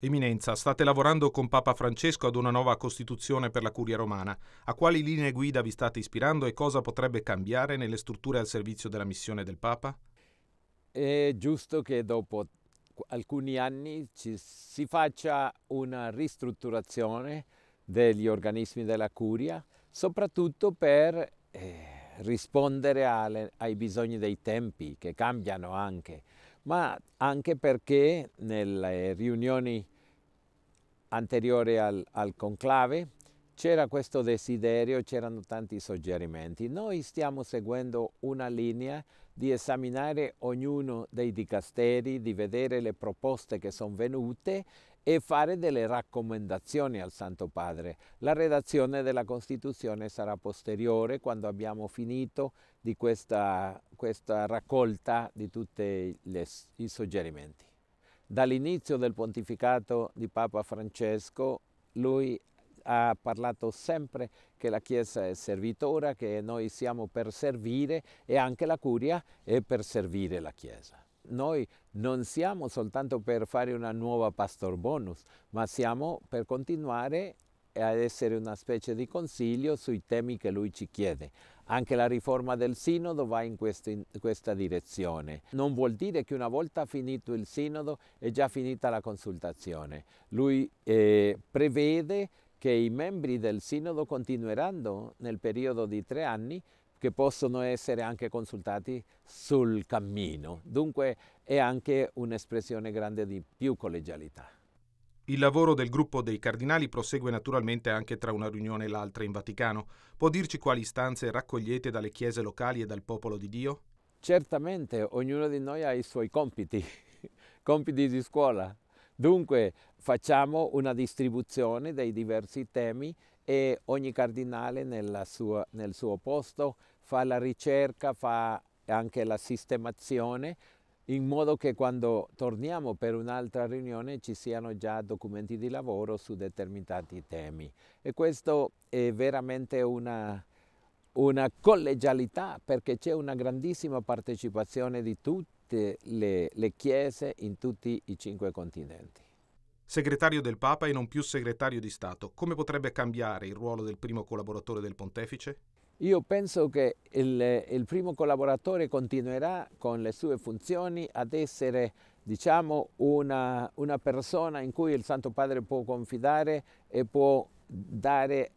Eminenza, state lavorando con Papa Francesco ad una nuova Costituzione per la Curia Romana. A quali linee guida vi state ispirando e cosa potrebbe cambiare nelle strutture al servizio della missione del Papa? È giusto che dopo alcuni anni ci, si faccia una ristrutturazione degli organismi della Curia, soprattutto per eh, rispondere alle, ai bisogni dei tempi che cambiano anche ma anche perché nelle riunioni anteriori al, al conclave c'era questo desiderio, c'erano tanti suggerimenti. Noi stiamo seguendo una linea di esaminare ognuno dei dicasteri, di vedere le proposte che sono venute e fare delle raccomandazioni al Santo Padre. La redazione della Costituzione sarà posteriore quando abbiamo finito di questa, questa raccolta di tutti i suggerimenti. Dall'inizio del pontificato di Papa Francesco lui ha parlato sempre che la Chiesa è servitora, che noi siamo per servire e anche la Curia è per servire la Chiesa. Noi non siamo soltanto per fare una nuova pastor bonus, ma siamo per continuare ad essere una specie di consiglio sui temi che lui ci chiede. Anche la riforma del sinodo va in, questo, in, questa direzione. Non vuol dire che una volta finito il sinodo è già finita la consultazione. Lui eh, prevede che i membri del Sinodo continueranno nel periodo di tre anni che possono essere anche consultati sul cammino. Dunque è anche un'espressione grande di più collegialità. Il lavoro del gruppo dei cardinali prosegue naturalmente anche tra una riunione e l'altra in Vaticano. Può dirci quali istanze raccogliete dalle chiese locali e dal popolo di Dio? Certamente, ognuno di noi ha i suoi compiti, compiti di scuola, Dunque facciamo una distribuzione dei diversi temi e ogni cardinale sua, nel suo posto fa la ricerca, fa anche la sistemazione in modo che quando torniamo per un'altra riunione ci siano già documenti di lavoro su determinati temi. E questo è veramente una, una collegialità perché c'è una grandissima partecipazione di tutti tutte le, le chiese in tutti i cinque continenti. Segretario del Papa e non più segretario di Stato, come potrebbe cambiare il ruolo del primo collaboratore del pontefice? Io penso che il, il, primo collaboratore continuerà con le sue funzioni ad essere diciamo, una, una, persona in cui il Santo Padre può confidare e può dare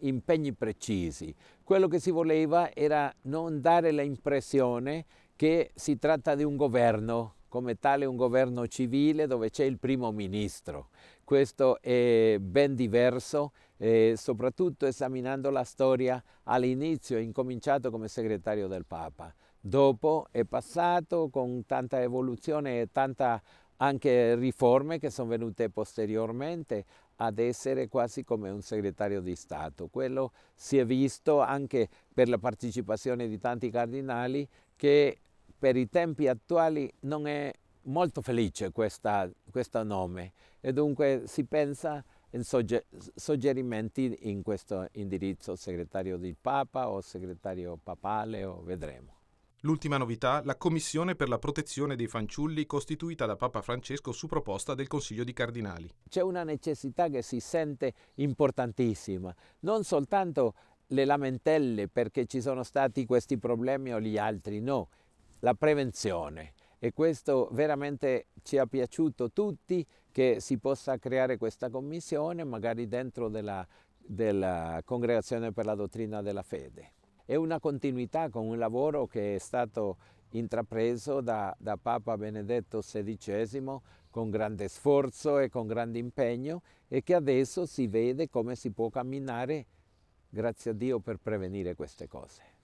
impegni precisi. Quello che si voleva era non dare l'impressione che si tratta di un governo, come tale un governo civile dove c'è il primo ministro. Questo è ben diverso, eh, soprattutto esaminando la storia all'inizio è incominciato come segretario del Papa, dopo è passato con tanta evoluzione e tante anche riforme che sono venute posteriormente ad essere quasi come un segretario di Stato. Quello si è visto anche per la partecipazione di tanti cardinali che per i tempi attuali non è molto felice questa, questo nome e dunque si pensa in suggerimenti in questo indirizzo segretario del Papa o segretario papale o vedremo. L'ultima novità, la Commissione per la protezione dei fanciulli costituita da Papa Francesco su proposta del Consiglio di Cardinali. C'è una necessità che si sente importantissima, non soltanto le lamentelle perché ci sono stati questi problemi o gli altri, no, la prevenzione e questo veramente ci ha piaciuto tutti che si possa creare questa commissione magari dentro della, della Congregazione per la Dottrina della Fede. È una continuità con un lavoro che è stato intrapreso da, da, Papa Benedetto XVI con grande sforzo e con grande impegno e che adesso si vede come si può camminare, grazie a Dio, per prevenire queste cose.